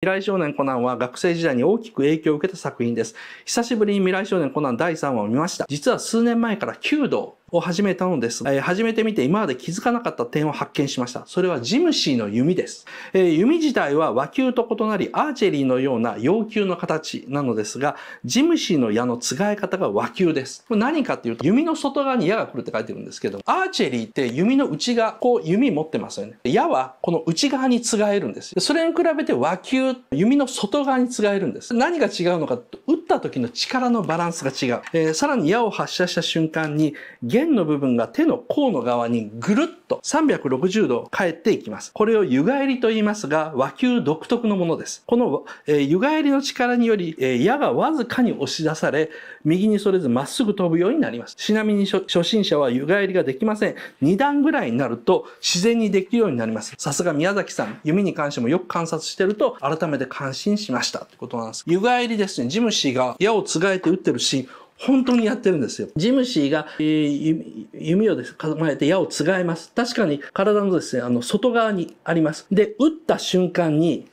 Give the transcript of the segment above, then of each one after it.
未来少年コナンは学生時代に大きく影響を受けた作品です。久しぶりに未来少年コナン第3話を見ました。実は数年前から弓道を始めたのですえー、始めてみて今まで気づかなかった点を発見しました。それはジムシーの弓です。えー、弓自体は和球と異なり、アーチェリーのような洋球の形なのですが、ジムシーの矢の使い方が和球です。これ何かっていうと、弓の外側に矢が来るって書いてるんですけど、アーチェリーって弓の内側、こう弓持ってますよね。矢はこの内側に使えるんです。それに比べて和球、弓の外側に使えるんです。何が違うのかと、打った時の力のバランスが違う。えー、さらに矢を発射した瞬間に、弦の部分が手の甲の側にぐるっと360度返っていきます。これを湯返りと言いますが、和球独特のものです。この、え湯返りの力により、え矢がわずかに押し出され、右にそれずまっすぐ飛ぶようになります。ちなみに初心者は湯返りができません。2段ぐらいになると自然にできるようになります。さすが宮崎さん、弓に関してもよく観察してると改めて感心しましたってことなんです。湯返りですね、ジムシーが矢をつがえて打ってるシーン、本当にやってるんですよ。ジムシーが、えー、弓をです構えて矢をつがえます。確かに体のですね、あの、外側にあります。で、打った瞬間に、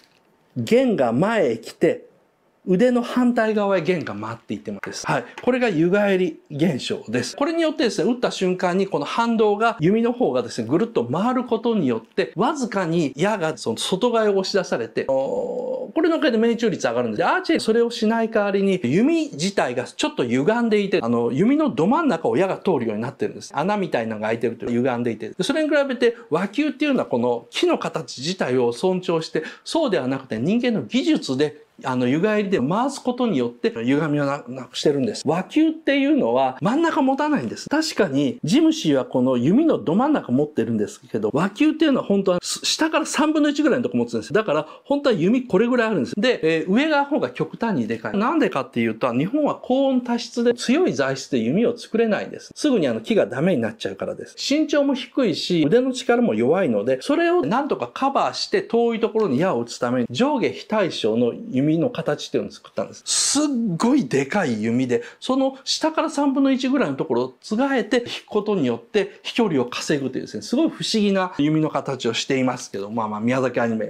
弦が前へ来て、腕の反対側へ弦が回っていってます。はい。これが湯返り現象です。これによってですね、打った瞬間にこの反動が弓の方がですね、ぐるっと回ることによって、わずかに矢がその外側へ押し出されて、これのおかげで命中率上がるんで、アーチェリーそれをしない代わりに、弓自体がちょっと歪んでいて、あの、弓のど真ん中を矢が通るようになってるんです。穴みたいなのが開いてると歪んでいて。それに比べて、和球っていうのはこの木の形自体を尊重して、そうではなくて人間の技術であの湯帰りで回すことによって歪みをなくしてるんです和球っていうのは真ん中持たないんです確かにジムシーはこの弓のど真ん中持ってるんですけど和球っていうのは本当は下から3分の1ぐらいのとこ持つんですだから本当は弓これぐらいあるんですで、えー、上側方が極端にでかいなんでかっていうと日本は高温多湿で強い材質で弓を作れないんですすぐにあの木がダメになっちゃうからです身長も低いし腕の力も弱いのでそれをなんとかカバーして遠いところに矢を打つために上下非対称の弓弓の形っていうのを作ったんです。すっごいでかい弓で、その下から3分の1ぐらいのところをつがえて引くことによって飛距離を稼ぐというですね、すごい不思議な弓の形をしていますけど、まあまあ宮崎アニメ